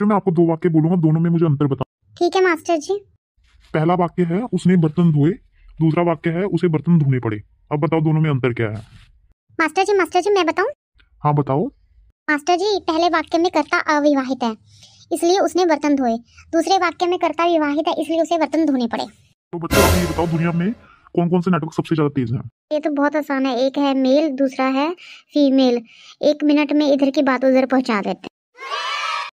जो मैं आपको दो वाक्य बोलूंगा दोनों में मुझे अंतर बता ठीक है मास्टर जी पहला वाक्य है उसने बर्तन धोए दूसरा वाक्य है उसे बर्तन धोने पड़े अब बताओ दोनों में अंतर क्या है मास्टर जी मास्टर जी मैं बताऊँ हाँ बताओ मास्टर जी पहले वाक्य में कर्ता अविवाहित है इसलिए उसने बर्तन धोए दूसरे वाक्य में कर्ता विवाहित है इसलिए उसे बर्तन धोने पड़े तो बच्चों आप ये बताओ दुनिया में कौन कौन से नेटवर्क सबसे ज्यादा तेज है ये तो बहुत आसान है एक है मेल दूसरा है फीमेल एक मिनट में इधर की बात उधर पहुंचा देते हैं